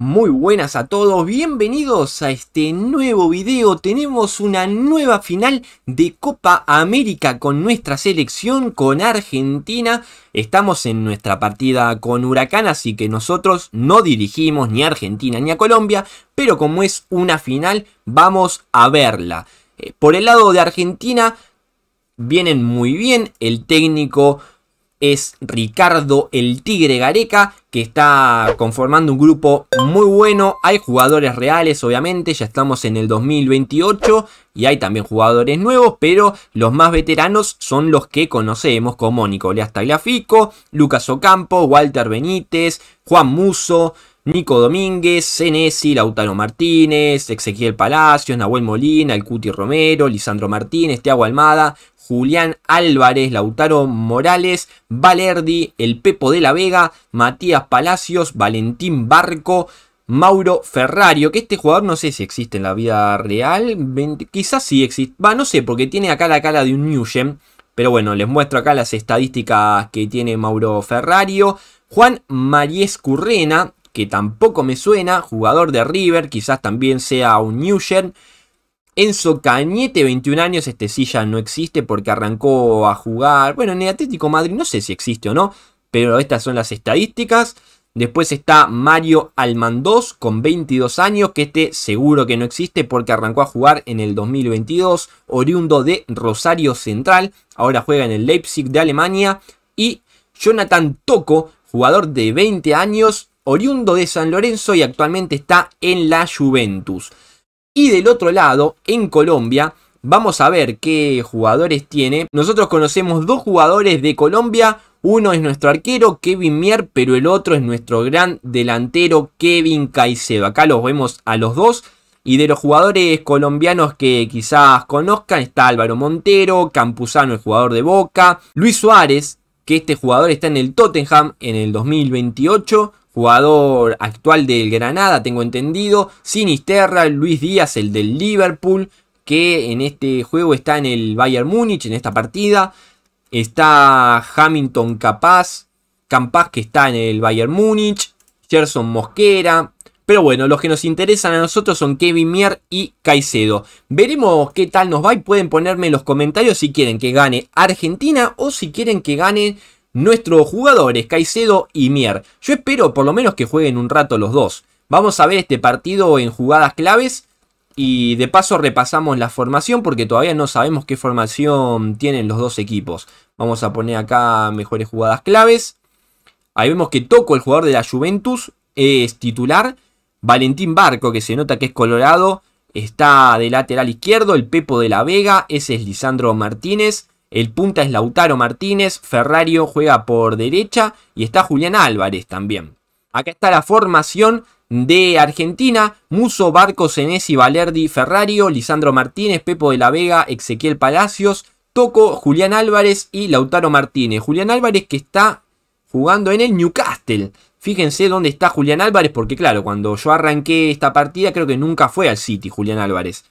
Muy buenas a todos, bienvenidos a este nuevo video. Tenemos una nueva final de Copa América con nuestra selección, con Argentina. Estamos en nuestra partida con Huracán, así que nosotros no dirigimos ni a Argentina ni a Colombia, pero como es una final, vamos a verla. Eh, por el lado de Argentina, vienen muy bien, el técnico es Ricardo el Tigre Gareca, que está conformando un grupo muy bueno. Hay jugadores reales, obviamente, ya estamos en el 2028 y hay también jugadores nuevos, pero los más veteranos son los que conocemos como Nicolás Tagliafico, Lucas Ocampo, Walter Benítez, Juan Muso, Nico Domínguez, Senesi, Lautaro Martínez, Ezequiel Palacios, Nahuel Molina, El Cuti Romero, Lisandro Martínez, Tiago Almada, Julián Álvarez, Lautaro Morales, Valerdi, El Pepo de la Vega, Matías Palacios, Valentín Barco, Mauro Ferrario, que este jugador no sé si existe en la vida real, quizás sí existe, va, no sé, porque tiene acá la cara de un Newgem, pero bueno, les muestro acá las estadísticas que tiene Mauro Ferrario. Juan Maries Currena, que tampoco me suena, jugador de River, quizás también sea un Newgen. Enzo Cañete, 21 años, este sí ya no existe porque arrancó a jugar. Bueno, en el Atlético Madrid no sé si existe o no, pero estas son las estadísticas. Después está Mario Almandoz. con 22 años, que este seguro que no existe porque arrancó a jugar en el 2022, oriundo de Rosario Central, ahora juega en el Leipzig de Alemania. Y Jonathan Toco, jugador de 20 años, oriundo de San Lorenzo y actualmente está en la Juventus. Y del otro lado, en Colombia, vamos a ver qué jugadores tiene. Nosotros conocemos dos jugadores de Colombia. Uno es nuestro arquero Kevin Mier, pero el otro es nuestro gran delantero Kevin Caicedo. Acá los vemos a los dos. Y de los jugadores colombianos que quizás conozcan está Álvaro Montero, Campuzano, el jugador de Boca, Luis Suárez, que este jugador está en el Tottenham en el 2028, jugador actual del Granada, tengo entendido. Sinisterra, Luis Díaz, el del Liverpool, que en este juego está en el Bayern Múnich, en esta partida. Está Hamilton Capaz, Campas que está en el Bayern Múnich, Gerson Mosquera. Pero bueno, los que nos interesan a nosotros son Kevin Mier y Caicedo. Veremos qué tal nos va y pueden ponerme en los comentarios si quieren que gane Argentina o si quieren que gane nuestros jugadores, Caicedo y Mier. Yo espero por lo menos que jueguen un rato los dos. Vamos a ver este partido en jugadas claves y de paso repasamos la formación porque todavía no sabemos qué formación tienen los dos equipos. Vamos a poner acá mejores jugadas claves. Ahí vemos que Toco, el jugador de la Juventus, es titular. Valentín Barco, que se nota que es colorado, está de lateral izquierdo. El Pepo de la Vega, ese es Lisandro Martínez. El punta es Lautaro Martínez, Ferrario juega por derecha y está Julián Álvarez también. Acá está la formación de Argentina, Muso, Barco, Senesi, Valerdi, Ferrario, Lisandro Martínez, Pepo de la Vega, Ezequiel Palacios, Toco, Julián Álvarez y Lautaro Martínez. Julián Álvarez que está jugando en el Newcastle. Fíjense dónde está Julián Álvarez, porque claro, cuando yo arranqué esta partida creo que nunca fue al City Julián Álvarez.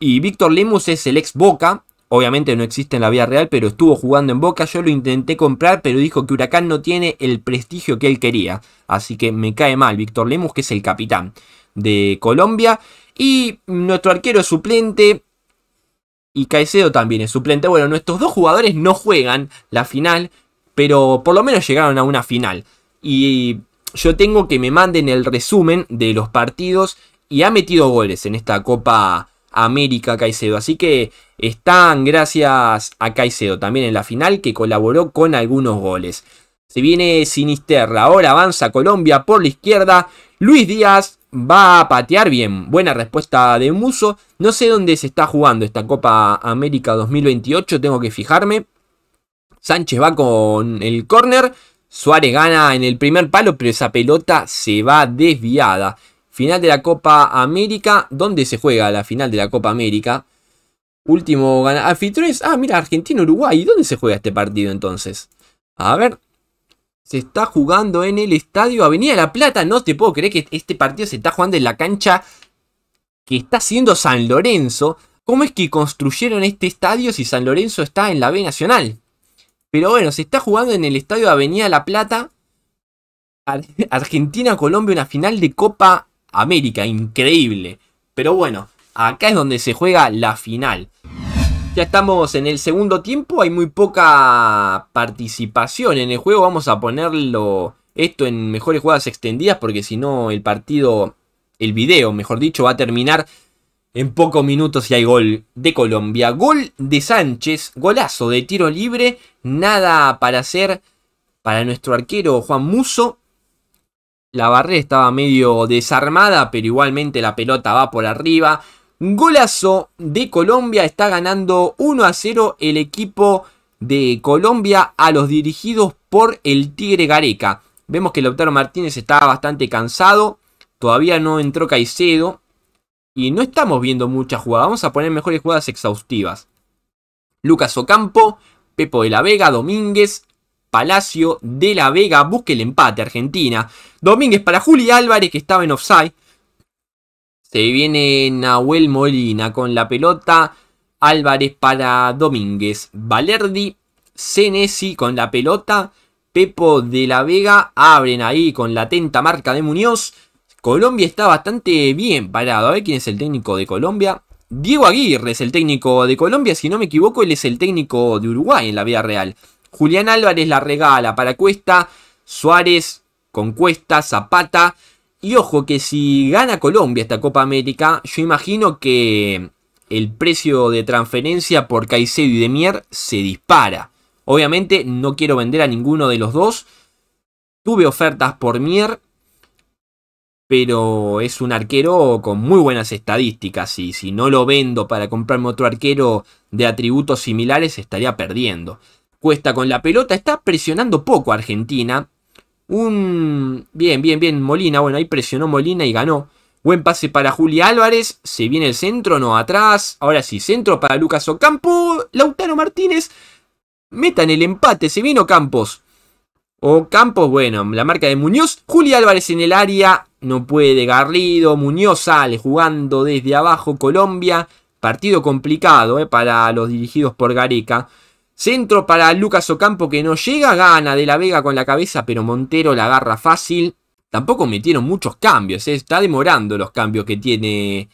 Y Víctor Lemus es el ex Boca, Obviamente no existe en la vía real, pero estuvo jugando en Boca. Yo lo intenté comprar, pero dijo que Huracán no tiene el prestigio que él quería. Así que me cae mal Víctor Lemus, que es el capitán de Colombia. Y nuestro arquero es suplente. Y Caicedo también es suplente. Bueno, nuestros dos jugadores no juegan la final, pero por lo menos llegaron a una final. Y yo tengo que me manden el resumen de los partidos. Y ha metido goles en esta Copa América Caicedo. Así que están gracias a Caicedo también en la final que colaboró con algunos goles. Se viene Sinisterra, ahora avanza Colombia por la izquierda. Luis Díaz va a patear bien. Buena respuesta de Muso. No sé dónde se está jugando esta Copa América 2028, tengo que fijarme. Sánchez va con el córner. Suárez gana en el primer palo, pero esa pelota se va desviada. Final de la Copa América. ¿Dónde se juega la final de la Copa América? Último ganador. Ah, mira, Argentina-Uruguay. ¿Dónde se juega este partido entonces? A ver. Se está jugando en el estadio Avenida La Plata. No te puedo creer que este partido se está jugando en la cancha que está siendo San Lorenzo. ¿Cómo es que construyeron este estadio si San Lorenzo está en la B Nacional? Pero bueno, se está jugando en el estadio Avenida La Plata. Argentina-Colombia, una final de Copa América, increíble. Pero bueno, acá es donde se juega la final. Ya estamos en el segundo tiempo, hay muy poca participación en el juego. Vamos a ponerlo esto en mejores jugadas extendidas porque si no el partido, el video, mejor dicho, va a terminar en pocos minutos y hay gol de Colombia. Gol de Sánchez, golazo de tiro libre, nada para hacer para nuestro arquero Juan Muso. La barrera estaba medio desarmada, pero igualmente la pelota va por arriba. Golazo de Colombia, está ganando 1 a 0 el equipo de Colombia a los dirigidos por el Tigre Gareca. Vemos que Lautaro Martínez está bastante cansado, todavía no entró Caicedo y no estamos viendo muchas jugadas. Vamos a poner mejores jugadas exhaustivas. Lucas Ocampo, Pepo de la Vega, Domínguez, Palacio de la Vega, busque el empate Argentina. Domínguez para Juli Álvarez, que estaba en offside. Se viene Nahuel Molina con la pelota. Álvarez para Domínguez. Valerdi, Senesi con la pelota. Pepo de la Vega abren ahí con la atenta marca de Muñoz. Colombia está bastante bien parado. A ver quién es el técnico de Colombia. Diego Aguirre es el técnico de Colombia. Si no me equivoco, él es el técnico de Uruguay en la vida real. Julián Álvarez la regala para Cuesta. Suárez con Cuesta, Zapata. Y ojo que si gana Colombia esta Copa América, yo imagino que el precio de transferencia por Caicedo y Demier se dispara. Obviamente no quiero vender a ninguno de los dos. Tuve ofertas por Mier, pero es un arquero con muy buenas estadísticas y si no lo vendo para comprarme otro arquero de atributos similares estaría perdiendo. Cuesta con la pelota, está presionando poco a Argentina, un. Bien, bien, bien. Molina. Bueno, ahí presionó Molina y ganó. Buen pase para Juli Álvarez. Se viene el centro, no atrás. Ahora sí, centro para Lucas Ocampo. Lautaro Martínez. en el empate. Se vino Campos. O Campos, bueno, la marca de Muñoz. Juli Álvarez en el área. No puede Garrido. Muñoz sale jugando desde abajo. Colombia. Partido complicado eh, para los dirigidos por Gareca. Centro para Lucas Ocampo que no llega, gana de la Vega con la cabeza, pero Montero la agarra fácil. Tampoco metieron muchos cambios, eh, está demorando los cambios que tiene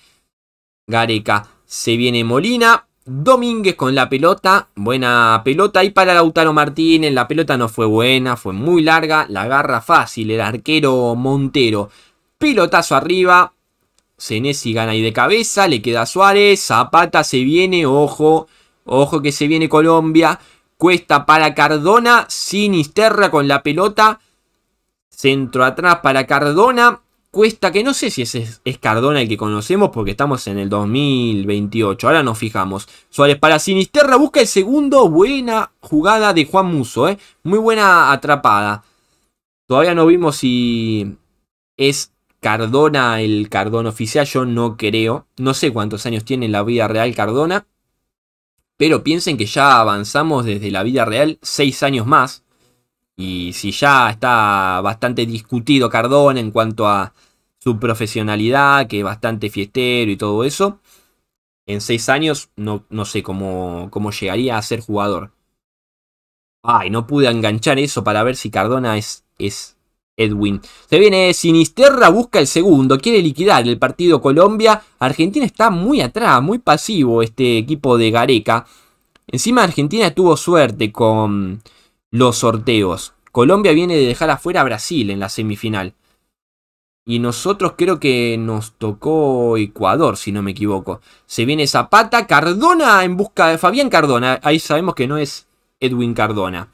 Gareca. Se viene Molina, Domínguez con la pelota, buena pelota y para Lautaro Martínez, la pelota no fue buena, fue muy larga, la agarra fácil el arquero Montero. Pelotazo arriba, Senesi gana ahí de cabeza, le queda Suárez, Zapata se viene, ojo. Ojo que se viene Colombia. Cuesta para Cardona. Sinisterra con la pelota. Centro atrás para Cardona. Cuesta que no sé si es, es, Cardona el que conocemos porque estamos en el 2028. Ahora nos fijamos. Suárez para Sinisterra. Busca el segundo. Buena jugada de Juan Muso. ¿eh? Muy buena atrapada. Todavía no vimos si es Cardona el Cardona oficial. Yo no creo. No sé cuántos años tiene la vida real Cardona. Pero piensen que ya avanzamos desde la vida real 6 años más. Y si ya está bastante discutido Cardona en cuanto a su profesionalidad, que es bastante fiestero y todo eso, en seis años no, sé cómo, cómo llegaría a ser jugador. Ay, no pude enganchar eso para ver si Cardona es, es Edwin. Se viene Sinisterra, busca el segundo, quiere liquidar el partido Colombia. Argentina está muy atrás, muy pasivo este equipo de Gareca. Encima Argentina tuvo suerte con los sorteos. Colombia viene de dejar afuera a Brasil en la semifinal. Y nosotros creo que nos tocó Ecuador, si no me equivoco. Se viene Zapata, Cardona en busca de Fabián Cardona. Ahí sabemos que no es Edwin Cardona.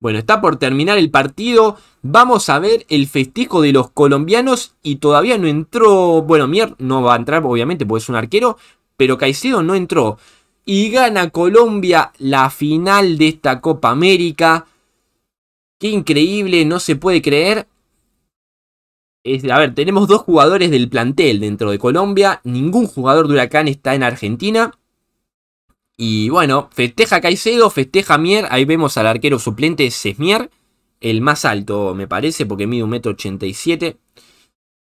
Bueno, está por terminar el partido. Vamos a ver el festejo de los colombianos. Y todavía no entró. Bueno, Mier no va a entrar, obviamente, porque es un arquero. Pero Caicedo no entró. Y gana Colombia la final de esta Copa América. Qué increíble, no se puede creer. a ver, tenemos dos jugadores del plantel dentro de Colombia. Ningún jugador de Huracán está en Argentina. Y bueno, festeja Caicedo, festeja Mier. Ahí vemos al arquero suplente Sesmier. El más alto, me parece, porque mide 1,87m.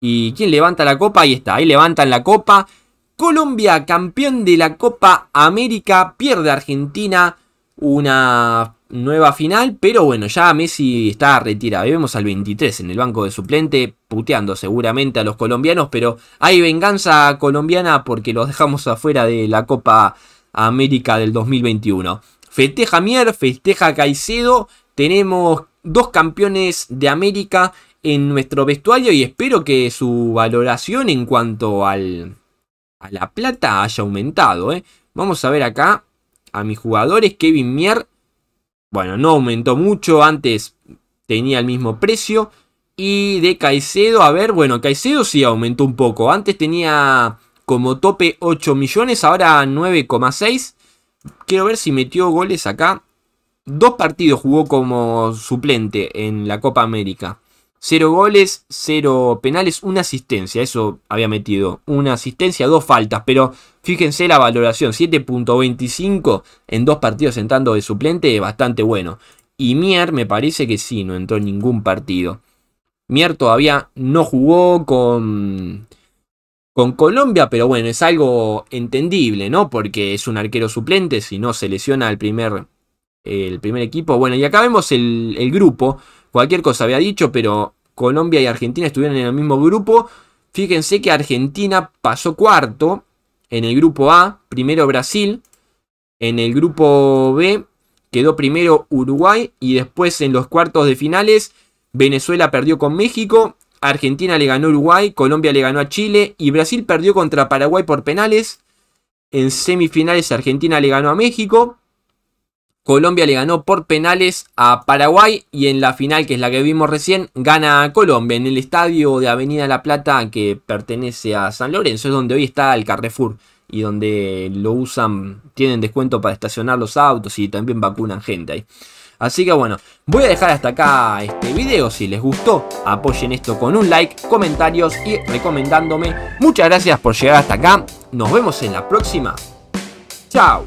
¿Y quién levanta la copa? Ahí está, ahí levantan la copa. Colombia, campeón de la Copa América, pierde Argentina una nueva final, pero bueno, ya Messi está retirado. Ahí vemos al 23 en el banco de suplente, puteando seguramente a los colombianos, pero hay venganza colombiana porque los dejamos afuera de la Copa América del 2021. Festeja Mier, festeja Caicedo. Tenemos dos campeones de América en nuestro vestuario y espero que su valoración en cuanto al, a la plata haya aumentado. ¿eh? Vamos a ver acá a mis jugadores. Kevin Mier, bueno, no aumentó mucho. Antes tenía el mismo precio. Y de Caicedo, a ver, bueno, Caicedo sí aumentó un poco. Antes tenía como tope 8 millones, ahora 9,6. Quiero ver si metió goles acá. Dos partidos jugó como suplente en la Copa América. Cero goles, cero penales, una asistencia. Eso había metido. Una asistencia, dos faltas. Pero fíjense la valoración. 7.25 en dos partidos entrando de suplente. Bastante bueno. Y Mier me parece que sí, no entró en ningún partido. Mier todavía no jugó con con Colombia, pero bueno, es algo entendible, ¿no? Porque es un arquero suplente, si no se lesiona al primer, el primer equipo. Bueno, y acá vemos el, el grupo, cualquier cosa había dicho, pero Colombia y Argentina estuvieron en el mismo grupo. Fíjense que Argentina pasó cuarto en el grupo A, primero Brasil, en el grupo B quedó primero Uruguay y después en los cuartos de finales Venezuela perdió con México Argentina le ganó a Uruguay, Colombia le ganó a Chile y Brasil perdió contra Paraguay por penales. En semifinales Argentina le ganó a México. Colombia le ganó por penales a Paraguay y en la final, que es la que vimos recién, gana Colombia en el estadio de Avenida La Plata que pertenece a San Lorenzo, es donde hoy está el Carrefour y donde lo usan, tienen descuento para estacionar los autos y también vacunan gente ahí. Así que bueno, voy a dejar hasta acá este video. Si les gustó, apoyen esto con un like, comentarios y recomendándome. Muchas gracias por llegar hasta acá. Nos vemos en la próxima. Chao.